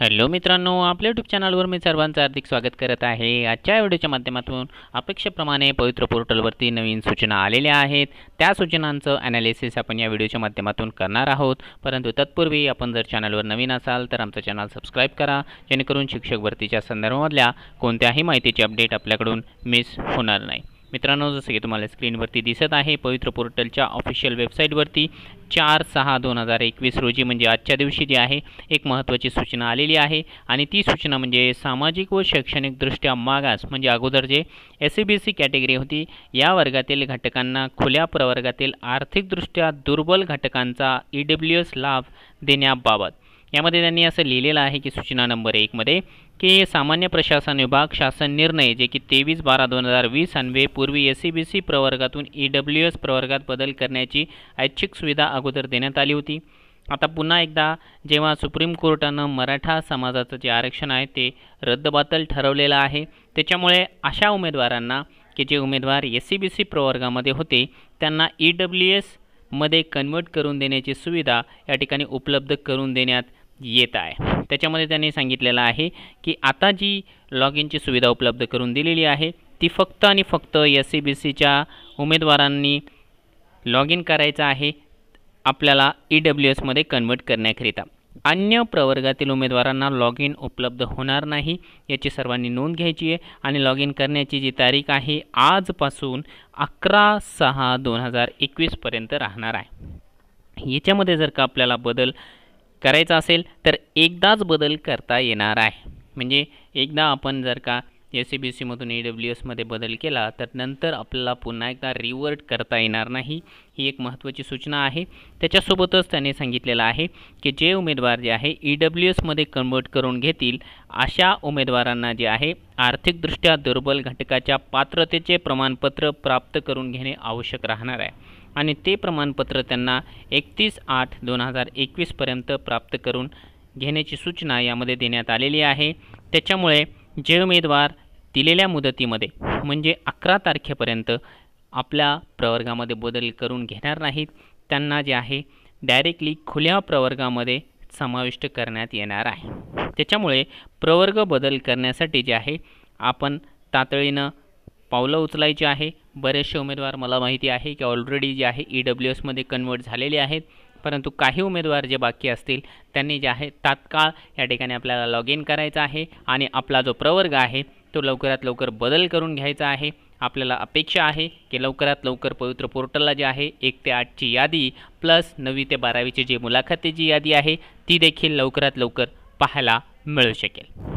hello मित्रांनो आपल्या YouTube चॅनलवर मी सर्वांचं हार्दिक स्वागत करत आहे आजच्या व्हिडिओच्या माध्यमातून अपेक्षेप्रमाणे पवित्र पोर्टलवरती नवीन सूचना आलेल्या आहेत त्या सूचनांचं ॲनालिसिस आपण या व्हिडिओच्या माध्यमातून करणार आहोत परंतु तत्पूर्वी आपण जर चॅनलवर नवीन असाल तर आमचं चॅनल सबस्क्राईब करा जेणेकरून शिक्षक भरतीच्या संदर्भामधल्या कोणत्याही माहितीची अपडेट आपल्याकडून मिस होणार नाही मित्रांनो जसं की तुम्हाला स्क्रीनवरती दिसत आहे पवित्र पोर्टलच्या ऑफिशियल वेबसाईटवरती चार सहा दोन हजार एकवीस रोजी म्हणजे आजच्या दिवशी जी आहे एक महत्त्वाची सूचना आलेली आहे आणि ती सूचना म्हणजे सामाजिक व शैक्षणिकदृष्ट्या मागास म्हणजे अगोदर जे S E B C category होती या वर्गातील घटकांना खुल्या प्रवर्गातील आर्थिकदृष्ट्या दुर्बल घटकांचा ई e एस लाभ देण्याबाबत यामध्ये त्यांनी असं लिहिलेलं आहे की सूचना नंबर एकमध्ये की सामान्य प्रशासन विभाग शासन निर्णय जे की तेवीस बारा दोन हजार वीस अन्वे पूर्वी एस सी बी सी प्रवर्गातून ई डब्ल्यू एस प्रवर्गात बदल करण्याची ऐच्छिक सुविधा अगोदर देण्यात आली होती आता पुन्हा एकदा जेव्हा सुप्रीम कोर्टानं मराठा समाजाचं जे आरक्षण आहे ते रद्दबातल ठरवलेलं आहे त्याच्यामुळे अशा उमेदवारांना की जे उमेदवार एस सी बी सी प्रवर्गामध्ये होते त्यांना ई डब्ल्यू एस मध्ये कन्वर्ट करून देण्याची सुविधा या ठिकाणी उपलब्ध करून देण्यात येत आहे त्याच्यामध्ये त्यांनी सांगितलेलं आहे की आता जी लॉग इनची सुविधा उपलब्ध करून दिलेली आहे ती फक्त आणि फक्त एस सी बी सीच्या उमेदवारांनी लॉग इन करायचं आहे आपल्याला ई डब्ल्यू एसमध्ये कन्वर्ट करण्याकरिता अन्य प्रवर्गातील उमेदवारांना लॉग इन उपलब्ध होणार नाही याची सर्वांनी नोंद घ्यायची आहे आणि लॉग इन करण्याची जी तारीख आहे आजपासून अकरा सहा दोन हजार एकवीसपर्यंत राहणार आहे याच्यामध्ये जर का आपल्याला बदल करायचा असेल तर एकदाच बदल करता येणार आहे म्हणजे एकदा आपण जर का एस सी बी सीमधून ई डब्ल्यू एसमध्ये बदल केला तर नंतर आपल्याला पुन्हा एकदा रिवर्ट करता येणार नाही ही एक महत्त्वाची सूचना आहे त्याच्यासोबतच त्यांनी सांगितलेलं आहे की जे उमेदवार जे आहे ई डब्ल्यू एसमध्ये कन्वर्ट करून घेतील अशा उमेदवारांना जे आहे आर्थिकदृष्ट्या दुर्बल घटकाच्या पात्रतेचे प्रमाणपत्र प्राप्त करून घेणे आवश्यक राहणार आहे आणि ते प्रमाणपत्र त्यांना एकतीस आठ दोन हजार एकवीसपर्यंत प्राप्त करून घेण्याची सूचना यामध्ये देण्यात आलेली आहे त्याच्यामुळे जे उमेदवार दिलेल्या मुदतीमध्ये म्हणजे अकरा तारखेपर्यंत आपल्या प्रवर्गामध्ये बदल करून घेणार नाहीत त्यांना जे आहे डायरेक्टली खुल्या प्रवर्गामध्ये समाविष्ट करण्यात येणार आहे त्याच्यामुळे प्रवर्ग बदल करण्यासाठी जे आहे आपण तातडीनं पावलं उचलायची आहे बरेचसे उमेदवार मला माहिती आहे की ऑलरेडी जे आहे ई डब्ल्यू एसमध्ये कन्वर्ट झालेले आहेत परंतु काही उमेदवार जे बाकी असतील त्यांनी जे आहे तात्काळ या ठिकाणी आपल्याला लॉग इन करायचं आहे आणि आपला जो प्रवर्ग आहे तो लवकरात लवकर बदल करून घ्यायचा आहे आपल्याला अपेक्षा आहे की लवकरात लवकर पवित्र पोर्टलला जे आहे एक ते आठची यादी प्लस नवी ते बारावीची जी मुलाखतीची यादी आहे ती देखील लवकरात लवकर पाहायला मिळू शकेल